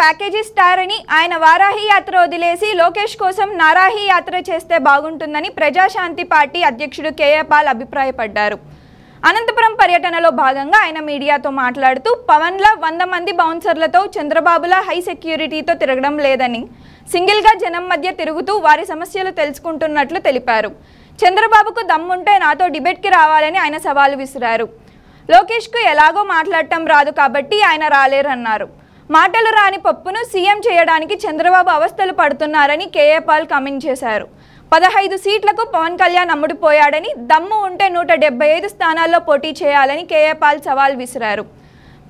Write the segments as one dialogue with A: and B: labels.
A: package star అని ఆయన వారాహి యాత్ర వదిలేసి లోకేష్ కోసం నారాహి యాత్ర చేస్తే బాగుంటుందని ప్రజాశాంతి పార్టీ అధ్యక్షుడు కేఏ పాల్ అభిప్రాయపడ్డారు అనంతపురం పర్యటనలో భాగంగా ఆయన మీడియాతో మాట్లాడుతూ పవన్ల వంద మంది బౌన్సర్లతో చంద్రబాబులా హై సెక్యూరిటీతో తిరగడం లేదని సింగిల్గా జనం మధ్య తిరుగుతూ వారి సమస్యలు తెలుసుకుంటున్నట్లు తెలిపారు చంద్రబాబుకు దమ్ముంటే నాతో డిబేట్కి రావాలని ఆయన సవాలు విసిరారు లోకేష్కు ఎలాగో మాట్లాడటం రాదు కాబట్టి ఆయన రాలేరన్నారు మాటలు రాని పప్పును సీఎం చేయడానికి చంద్రబాబు అవస్థలు పడుతున్నారని కేఏ పాల్ కమెంట్ చేశారు పదహైదు సీట్లకు పవన్ కళ్యాణ్ అమ్ముడుపోయాడని దమ్ము ఉంటే నూట డెబ్బై ఐదు స్థానాల్లో పోటీ చేయాలని కేఏ పాల్ సవాల్ విసిరారు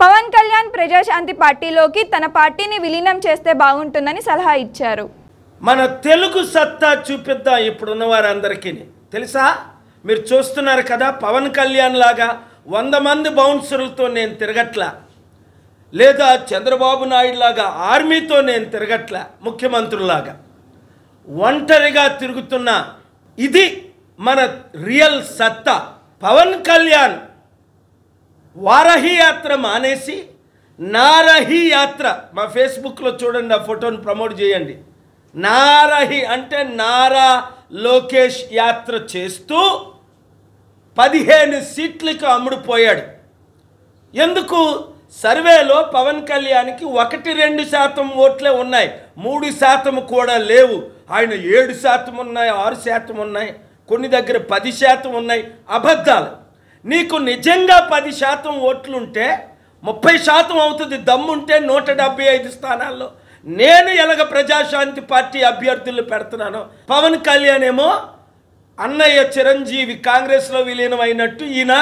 A: పవన్ కళ్యాణ్ ప్రజాశాంతి పార్టీలోకి తన పార్టీని విలీనం చేస్తే బాగుంటుందని సలహా ఇచ్చారు
B: మన తెలుగు సత్తా చూపిద్దాం ఇప్పుడున్న వారందరికీ తెలుసా మీరు చూస్తున్నారు కదా పవన్ కళ్యాణ్ లాగా వంద మంది బౌన్సర్లతో నేను తిరగట్లా లేదా చంద్రబాబు నాయుడు లాగా ఆర్మీతో నేను తిరగట్ల ముఖ్యమంత్రులాగా ఒంటరిగా తిరుగుతున్న ఇది మన రియల్ సత్తా పవన్ కళ్యాణ్ వారహి యాత్ర మానేసి నారహి యాత్ర మా ఫేస్బుక్లో చూడండి ఆ ఫోటోను ప్రమోట్ చేయండి నారహి అంటే నారా లోకేష్ యాత్ర చేస్తూ పదిహేను సీట్లకు అమ్ముడుపోయాడు ఎందుకు సర్వేలో పవన్ కళ్యాణ్కి ఒకటి రెండు శాతం ఓట్లే ఉన్నాయి మూడు శాతం కూడా లేవు ఆయన ఏడు శాతం ఉన్నాయి ఆరు శాతం ఉన్నాయి కొన్ని దగ్గర పది శాతం ఉన్నాయి అబద్ధాలు నీకు నిజంగా పది శాతం ఓట్లుంటే ముప్పై శాతం అవుతుంది దమ్ముంటే నూట డెబ్బై ఐదు స్థానాల్లో నేను ఎలాగ ప్రజాశాంతి పార్టీ అభ్యర్థులు పెడుతున్నాను పవన్ కళ్యాణ్ ఏమో అన్నయ్య చిరంజీవి కాంగ్రెస్లో విలీనం అయినట్టు ఈయన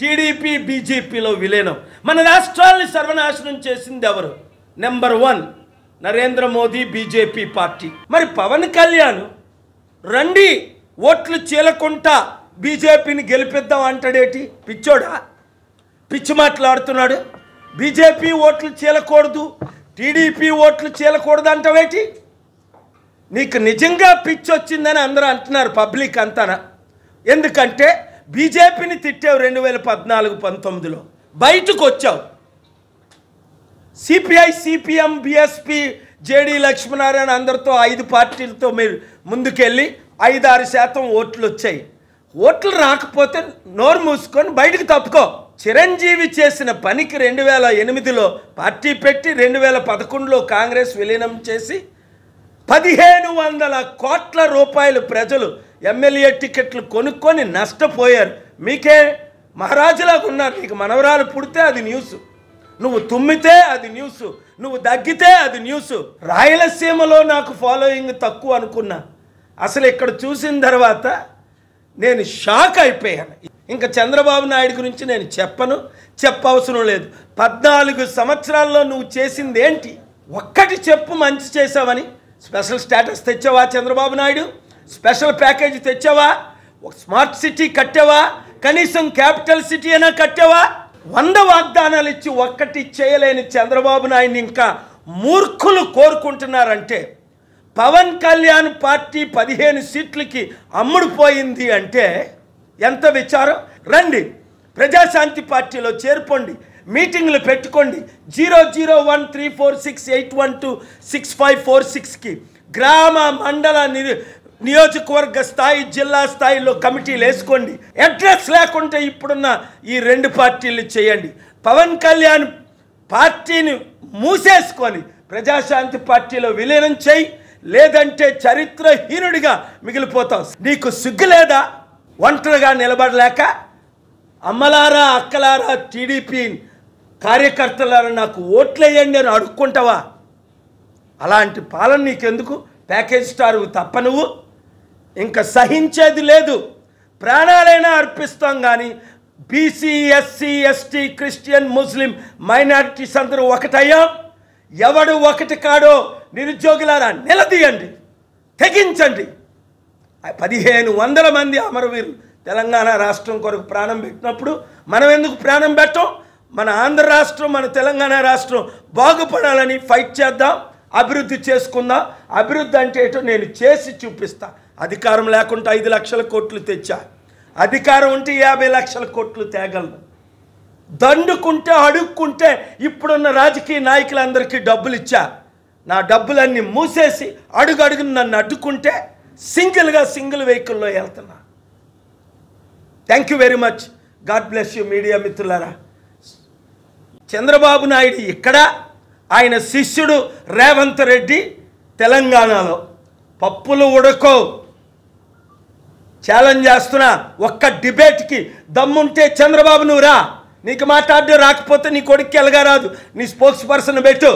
B: టీడీపీ బీజేపీలో విలీనం మన రాష్ట్రాల్ని సర్వనాశనం చేసింది ఎవరు number one Narendra Modi BJP party మరి పవన్ కళ్యాణ్ రండి ఓట్లు చీలకుంటా బీజేపీని గెలిపిద్దాం అంటాడేటి పిచ్చోడా పిచ్చి మాట్లాడుతున్నాడు బీజేపీ ఓట్లు చీలకూడదు టీడీపీ ఓట్లు చీలకూడదు అంటావేటి నీకు నిజంగా పిచ్చి వచ్చిందని అందరూ అంటున్నారు పబ్లిక్ అంతా ఎందుకంటే బీజేపీని తిట్టావు రెండు వేల పద్నాలుగు పంతొమ్మిదిలో బయటకు వచ్చావు CPI CPM BSP JD Lakshminarayana అందరితో ఐదు పార్టీలతో మీరు ముందుకెళ్ళి ఐదారు శాతం ఓట్లు వచ్చాయి ఓట్లు రాకపోతే నోరు మూసుకొని బయటకు తప్పుకో చిరంజీవి చేసిన పనికి రెండు వేల ఎనిమిదిలో పార్టీ పెట్టి రెండు వేల పదకొండులో కాంగ్రెస్ విలీనం చేసి పదిహేను వందల కోట్ల రూపాయలు ప్రజలు ఎమ్మెల్యే టికెట్లు కొనుక్కొని నష్టపోయారు మీకే మహారాజులాగా ఉన్నారు నీకు మనవరాలు పుడితే అది న్యూస్ నువ్వు తుమ్మితే అది న్యూస్ నువ్వు దగ్గితే అది న్యూస్ రాయలసీమలో నాకు ఫాలోయింగ్ తక్కువ అనుకున్నా అసలు ఇక్కడ చూసిన తర్వాత నేను షాక్ అయిపోయాను ఇంకా చంద్రబాబు నాయుడు గురించి నేను చెప్పను చెప్పవసరం లేదు పద్నాలుగు సంవత్సరాల్లో నువ్వు చేసింది ఏంటి ఒక్కటి చెప్పు మంచి చేసావని స్పెషల్ స్టేటస్ తెచ్చావా చంద్రబాబు నాయుడు స్పెషల్ ప్యాకేజ్ తెచ్చావా ఒక స్మార్ట్ సిటీ కట్టావా కనీసం క్యాపిటల్ సిటీ అయినా కట్టావా వంద వాగ్దానాలు ఇచ్చి ఒక్కటి చేయలేని చంద్రబాబు నాయుడు ఇంకా మూర్ఖులు కోరుకుంటున్నారంటే పవన్ కళ్యాణ్ పార్టీ పదిహేను సీట్లకి అమ్ముడుపోయింది అంటే ఎంత విచారం రండి ప్రజాశాంతి పార్టీలో చేరుకోండి మీటింగ్లు పెట్టుకోండి zero zero one three four six eight one two six five four సిక్స్కి గ్రామ మండల నిరు నియోజకవర్గ స్థాయి జిల్లా స్థాయిలో కమిటీలు వేసుకోండి అడ్రస్ లేకుంటే ఇప్పుడున్న ఈ రెండు పార్టీలు చేయండి పవన్ కళ్యాణ్ పార్టీని మూసేసుకొని ప్రజాశాంతి పార్టీలో విలీనం చేయి లేదంటే చరిత్రహీనుడిగా మిగిలిపోతాం నీకు సిగ్గు లేదా ఒంటరిగా నిలబడలేక అమ్మలారా అక్కలారా టీడీపీ కార్యకర్తలారా నాకు ఓట్లేయండి అని అడుక్కుంటావా అలాంటి పాలన నీకెందుకు ప్యాకేజ్ స్టార్ తప్ప నువ్వు ఇంకా సహించేది లేదు ప్రాణాలైనా అర్పిస్తాం కానీ BC SC ST Christian Muslim minorities అందరూ ఒకటయ్యా ఎవడు ఒకటి కాడో నిరుద్యోగులారా నిలదీయండి తెగించండి పదిహేను వందల మంది అమరవీరులు తెలంగాణ రాష్ట్రం కొరకు ప్రాణం పెట్టినప్పుడు మనం ఎందుకు ప్రాణం పెట్టం మన ఆంధ్ర రాష్ట్రం మన తెలంగాణ రాష్ట్రం బాగుపడాలని ఫైట్ చేద్దాం అభివృద్ధి చేసుకుందా అభివృద్ధి అంటే ఏటో నేను చేసి చూపిస్తా అధికారం లేకుండా ఐదు లక్షల కోట్లు తెచ్చా అధికారం ఉంటే యాభై లక్షల కోట్లు తేగలను దండుకుంటే అడుక్కుంటే ఇప్పుడున్న రాజకీయ నాయకులందరికీ డబ్బులు ఇచ్చా నా డబ్బులన్నీ మూసేసి అడుగు అడుగును నన్ను అడ్డుకుంటే సింగిల్గా సింగిల్ వెహికల్లో వెళ్తున్నా thank you very much God bless you media మిత్రులారా చంద్రబాబు నాయుడు ఇక్కడ ఆయన శిష్యుడు రేవంత్ రెడ్డి తెలంగాణలో పప్పులు ఉడకో ఛాలెంజ్ చేస్తున్నా ఒక్క డిబేట్కి దమ్ముంటే చంద్రబాబు నువ్వు రా నీకు మాట్లాడడం రాకపోతే నీ కొడుక్కి ఎలగా రాదు నీ స్పోక్స్ పర్సన్ పెట్టు